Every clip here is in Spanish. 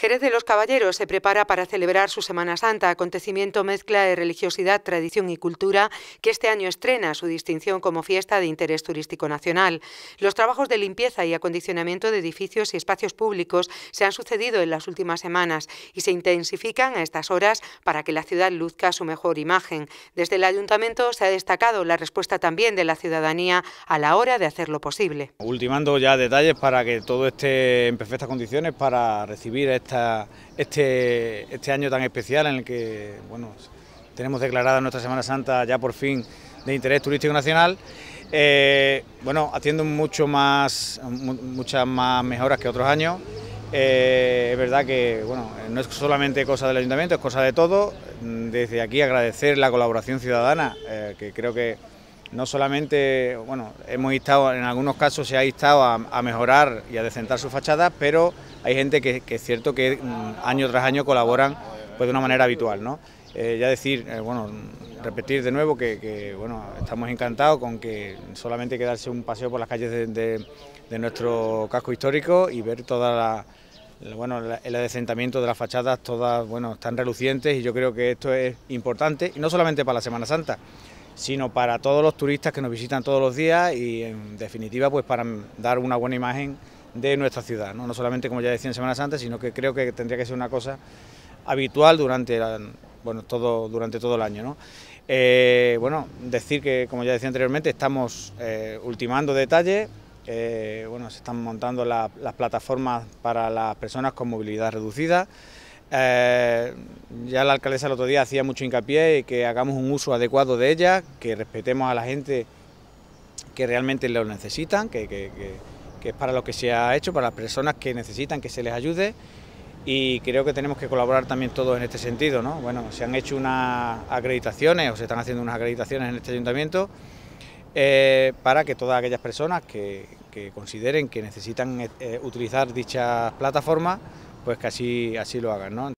Jerez de los Caballeros se prepara para celebrar su Semana Santa, acontecimiento mezcla de religiosidad, tradición y cultura, que este año estrena su distinción como fiesta de interés turístico nacional. Los trabajos de limpieza y acondicionamiento de edificios y espacios públicos se han sucedido en las últimas semanas y se intensifican a estas horas para que la ciudad luzca su mejor imagen. Desde el ayuntamiento se ha destacado la respuesta también de la ciudadanía a la hora de hacerlo posible. Ultimando ya detalles para que todo esté en perfectas condiciones para recibir este este, este, año tan especial en el que bueno, tenemos declarada nuestra Semana Santa ya por fin de interés turístico nacional. Eh, bueno, haciendo mucho más, muchas más mejoras que otros años. Eh, es verdad que bueno, no es solamente cosa del ayuntamiento, es cosa de todo. Desde aquí agradecer la colaboración ciudadana, eh, que creo que no solamente, bueno, hemos estado, en algunos casos se ha estado a, mejorar y a decentar sus fachadas, pero hay gente que, es cierto que mm, año tras año colaboran pues de una manera habitual, ¿no? Eh, ya decir, eh, bueno, repetir de nuevo que, bueno, estamos encantados con que solamente quedarse un paseo por las calles de, nuestro casco histórico y ver toda la, bueno, el adecentamiento de las fachadas, todas bueno, están relucientes y yo creo que esto es importante, y no solamente para la Semana Santa, sino para todos los turistas que nos visitan todos los días y en definitiva pues para dar una buena imagen de nuestra ciudad, no, no solamente como ya decía en Semana Santa, sino que creo que tendría que ser una cosa habitual durante todo, durante todo el año. ¿no? Eh, bueno, decir que, como ya decía anteriormente, estamos eh, ultimando detalles, eh, bueno, se están montando las plataformas para las personas con movilidad reducida, eh, ya la alcaldesa el otro día hacía mucho hincapié y que hagamos un uso adecuado de ellas... que respetemos a la gente que realmente lo necesitan, que, es para lo que se ha hecho, para las personas que necesitan que se les ayude y creo que tenemos que colaborar también todos en este sentido. ¿no? Bueno, se han hecho unas acreditaciones o se están haciendo unas acreditaciones en este ayuntamiento eh, para que todas aquellas personas que, consideren que necesitan eh, utilizar dichas plataformas pues que así, lo hagan.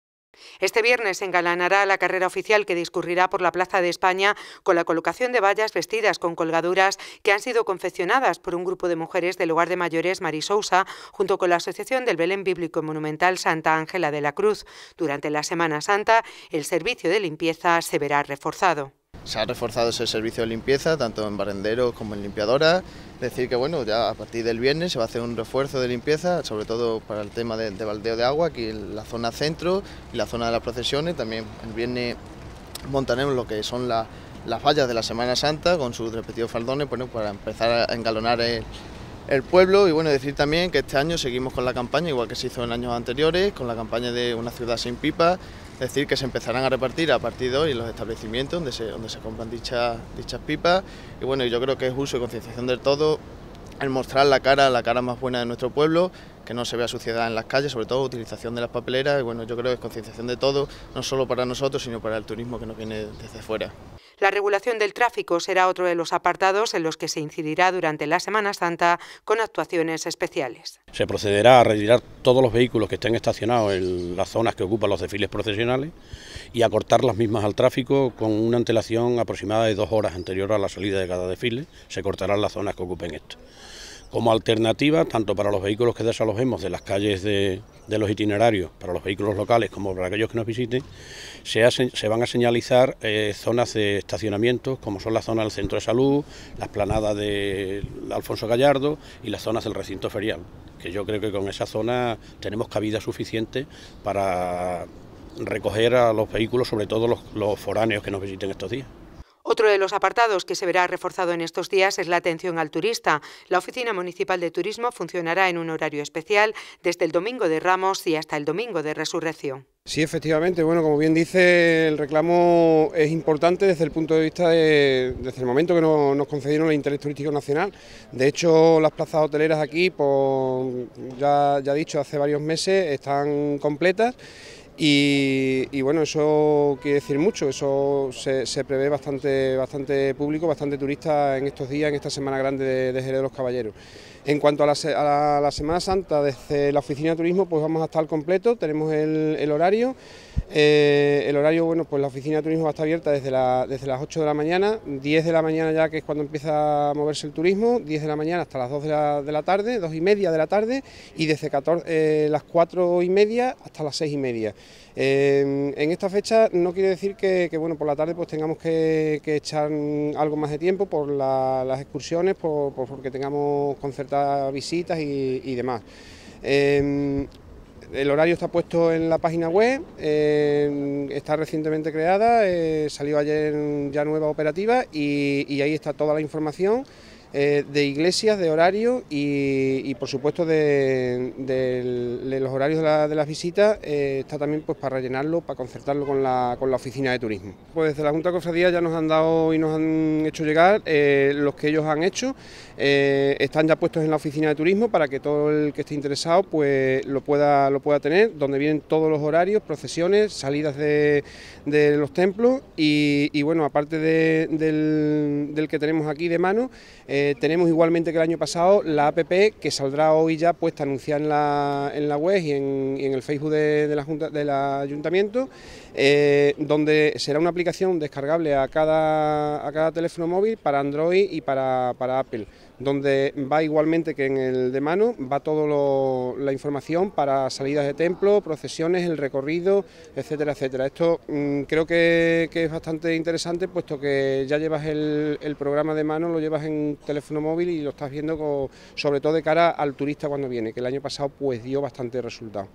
Este viernes se engalanará la carrera oficial que discurrirá por la Plaza de España con la colocación de vallas vestidas con colgaduras que han sido confeccionadas por un grupo de mujeres del hogar de mayores Marisousa junto con la Asociación del Belén Bíblico Monumental Santa Ángela de la Cruz. Durante la Semana Santa, el servicio de limpieza se verá reforzado se ha reforzado ese servicio de limpieza, tanto en barrenderos como en limpiadoras. Decir que bueno, ya a partir del viernes se va a hacer un refuerzo de limpieza, sobre todo para el tema de, baldeo de agua, aquí en la zona centro y la zona de las procesiones. También el viernes montaremos lo que son la, las fallas de la Semana Santa con sus repetidos faldones bueno, para empezar a engalonar el, el pueblo y bueno, decir también que este año seguimos con la campaña, igual que se hizo en años anteriores, con la campaña de Una ciudad sin pipa, es decir, que se empezarán a repartir a partir de hoy en los establecimientos donde se, compran dichas, dichas pipas. Y bueno, yo creo que es uso y concienciación del todo el mostrar la cara, la cara más buena de nuestro pueblo, que no se vea suciedad en las calles, sobre todo utilización de las papeleras, y bueno, yo creo que es concienciación de todo, no solo para nosotros, sino para el turismo que nos viene desde fuera. La regulación del tráfico será otro de los apartados en los que se incidirá durante la Semana Santa con actuaciones especiales. Se procederá a retirar todos los vehículos que estén estacionados en las zonas que ocupan los desfiles procesionales y a cortar las mismas al tráfico con una antelación aproximada de dos horas anterior a la salida de cada desfile. Se cortarán las zonas que ocupen esto como alternativa tanto para los vehículos que desalojemos de las calles de, los itinerarios, para los vehículos locales como para aquellos que nos visiten, se, van a señalizar eh, zonas de estacionamiento como son la zona del centro de salud, la esplanada de Alfonso Gallardo y las zonas del recinto ferial, que yo creo que con esa zona tenemos cabida suficiente para recoger a los vehículos, sobre todo los foráneos que nos visiten estos días. Otro de los apartados que se verá reforzado en estos días es la atención al turista. La Oficina Municipal de Turismo funcionará en un horario especial desde el domingo de Ramos y hasta el domingo de Resurrección. Sí, efectivamente, bueno, como bien dice, el reclamo es importante desde el punto de vista de, desde el momento que nos, nos concedieron el interés turístico nacional. De hecho, las plazas hoteleras aquí, por, ya, ya dicho, hace varios meses están completas y, bueno, eso quiere decir mucho, eso se, prevé bastante, bastante público, bastante turista en estos días, en esta semana grande de, de Jerez de los Caballeros. En cuanto a la, Semana Santa, desde la Oficina de Turismo, pues vamos a estar completo, tenemos el, horario. Eh, el horario, bueno, pues la Oficina de Turismo va a estar abierta desde, las 8 de la mañana, 10 de la mañana ya que es cuando empieza a moverse el turismo, 10 de la mañana hasta las 2 de la, tarde, 2 y media de la tarde, y desde eh, las 4 y media hasta las 6 y media. Em, en esta fecha no quiere decir que, bueno, por la tarde pues tengamos que, echar algo más de tiempo por las excursiones, porque tengamos concertadas visitas y, demás. Em, el horario está puesto en la página web, em, está recientemente creada, eh, salió ayer ya nueva operativa y, ahí está toda la información eh, de iglesias, de horario y, por supuesto de, los horarios de, las visitas eh, está también pues para rellenarlo, para concertarlo con la, oficina de turismo. Pues desde la Junta de Cofradía ya nos han dado y nos han hecho llegar eh, los que ellos han hecho, están ya puestos en la oficina de turismo para que todo el que esté interesado pues lo pueda, lo pueda tener, donde vienen todos los horarios, procesiones, salidas de, los templos y, bueno, aparte del, del, que tenemos aquí de mano, eh, tenemos igualmente que el año pasado la APP que saldrá hoy ya puesta anunciada en la, web y en, el Facebook de, la Junta, del Ayuntamiento, eh, donde será una aplicación descargable a cada, a cada teléfono móvil para Android y para, para Apple, donde va igualmente que en el de mano, va toda la información para salidas de templo, procesiones, el recorrido, etcétera, etcétera. Esto mm, creo que, es bastante interesante puesto que ya llevas el, el programa de mano, lo llevas en teléfono móvil y lo estás viendo sobre todo de cara al turista cuando viene, que el año pasado pues dio bastante resultado.